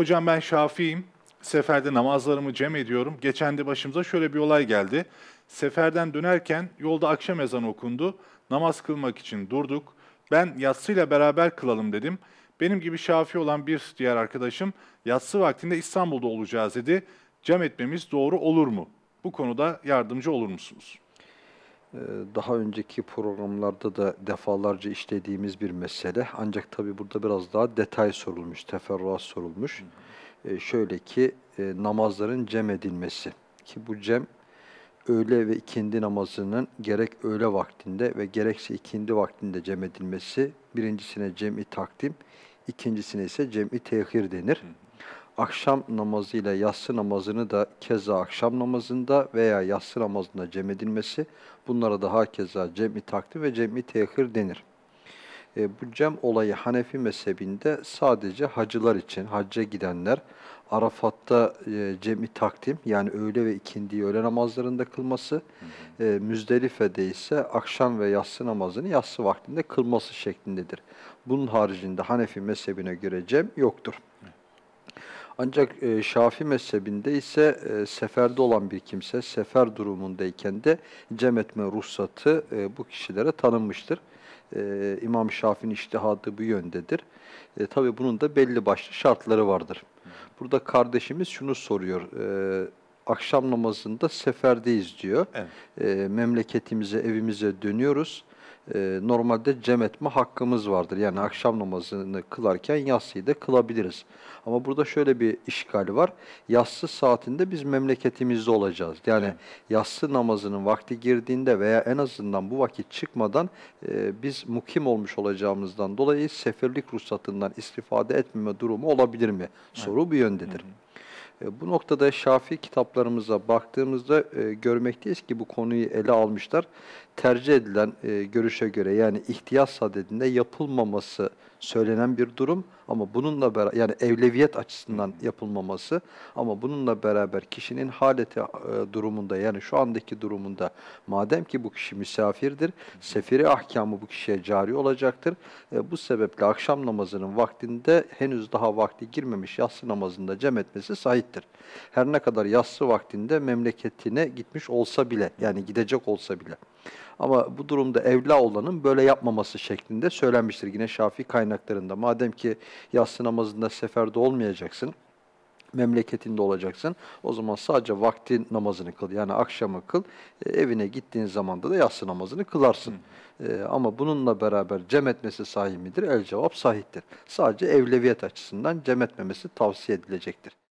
Hocam ben Şafi'yim. Seferde namazlarımı cem ediyorum. Geçen de başımıza şöyle bir olay geldi. Seferden dönerken yolda akşam ezanı okundu. Namaz kılmak için durduk. Ben yatsıyla beraber kılalım dedim. Benim gibi şafi olan bir diğer arkadaşım yatsı vaktinde İstanbul'da olacağız dedi. Cem etmemiz doğru olur mu? Bu konuda yardımcı olur musunuz? Ee, daha önceki programlarda da defalarca işlediğimiz bir mesele. Ancak tabii burada biraz daha detay sorulmuş, teferruat sorulmuş. E, şöyle ki e, namazların cem edilmesi. Ki bu cem öğle ve ikindi namazının gerek öğle vaktinde ve gerekse ikindi vaktinde cem edilmesi. Birincisine cem-i takdim, ikincisine ise cem-i tehir denir. hı akşam namazı ile yatsı namazını da keza akşam namazında veya yatsı namazında cem edilmesi, bunlara da hakeza cem-i takdim ve cem-i tehir denir. E, bu cem olayı Hanefi mezhebinde sadece hacılar için, hacca gidenler, Arafat'ta e, cem-i takdim yani öğle ve ikindi öğle namazlarında kılması, E, Müzdelife'de ise akşam ve yatsı namazını yatsı vaktinde kılması şeklindedir. Bunun haricinde Hanefi mezhebine göre cem yoktur. Hı. Ancak e, Şafi mezhebinde ise e, seferde olan bir kimse sefer durumundayken de cem etme ruhsatı e, bu kişilere tanınmıştır. E, İmam Şafii'nin iştihadı bu yöndedir. E, tabii bunun da belli başlı şartları vardır. Burada kardeşimiz şunu soruyor. E, akşam namazında seferdeyiz diyor. Evet. E, memleketimize, evimize dönüyoruz e, normalde cem etme hakkımız vardır. Yani akşam namazını kılarken yatsıyı da kılabiliriz. Ama burada şöyle bir işgali var. Yatsı saatinde biz memleketimizde olacağız. Yani evet. yatsı namazının vakti girdiğinde veya en azından bu vakit çıkmadan e, biz mukim olmuş olacağımızdan dolayı seferlik ruhsatından istifade etmeme durumu olabilir mi? Soru evet. bu yöndedir. Hı e, bu noktada Şafi kitaplarımıza baktığımızda e, görmekteyiz ki bu konuyu ele almışlar. Tercih edilen e, görüşe göre yani ihtiyaç sadedinde yapılmaması söylenen bir durum ama bununla beraber yani evleviyet açısından yapılmaması ama bununla beraber kişinin haleti e, durumunda yani şu andaki durumunda madem ki bu kişi misafirdir, sefiri ahkamı bu kişiye cari olacaktır. E, bu sebeple akşam namazının vaktinde henüz daha vakti girmemiş yatsı namazında cem etmesi sahiptir. Her ne kadar yatsı vaktinde memleketine gitmiş olsa bile yani gidecek olsa bile. Ama bu durumda evla olanın böyle yapmaması şeklinde söylenmiştir yine Şafii kaynaklarında. Madem ki yatsı namazında seferde olmayacaksın, memleketinde olacaksın. O zaman sadece vakti namazını kıl. Yani akşamı kıl. E, evine gittiğin zamanda da yatsı namazını kılarsın. Hı. E, ama bununla beraber cem etmesi sahih midir? El cevap sahiptir Sadece evleviyet açısından cem etmemesi tavsiye edilecektir.